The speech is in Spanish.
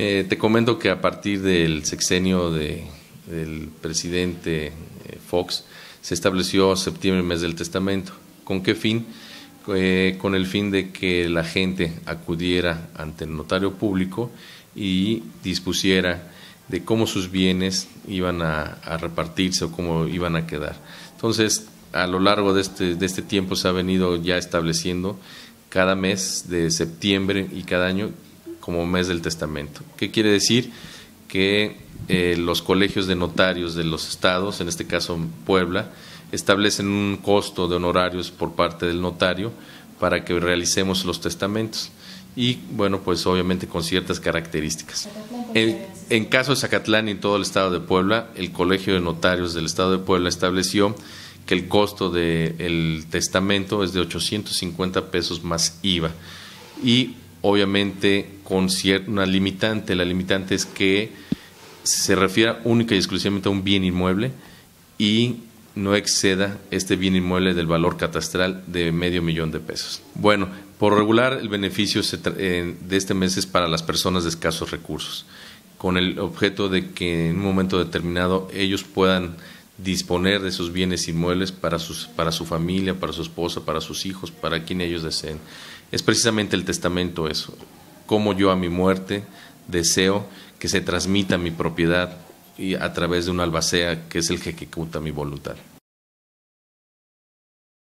Eh, te comento que a partir del sexenio del presidente eh, Fox se estableció septiembre mes del testamento. ¿Con qué fin? Eh, con el fin de que la gente acudiera ante el notario público y dispusiera de cómo sus bienes iban a, repartirse o cómo iban a quedar. Entonces, a lo largo de este, de este tiempo se ha venido ya estableciendo cada mes de septiembre y cada año como mes del testamento. ¿Qué quiere decir? Que eh, los colegios de notarios de los estados, en este caso Puebla, establecen un costo de honorarios por parte del notario para que realicemos los testamentos. Y bueno, pues obviamente con ciertas características. En, caso de Zacatlán y en todo el estado de Puebla, el Colegio de Notarios del estado de Puebla estableció que el costo del testamento es de 850 pesos más IVA. Y obviamente con una limitante. La limitante es que se refiera única y exclusivamente a un bien inmueble y no exceda este bien inmueble del valor catastral de medio millón de pesos. Bueno, por regular el beneficio de este mes es para las personas de escasos recursos, con el objeto de que en un momento determinado ellos puedan disponer de sus bienes inmuebles para, sus, para su familia, para su esposa, para sus hijos, para quien ellos deseen. Es precisamente el testamento eso, cómo yo a mi muerte deseo que se transmita mi propiedad y a través de un albacea que es el que ejecuta mi voluntad.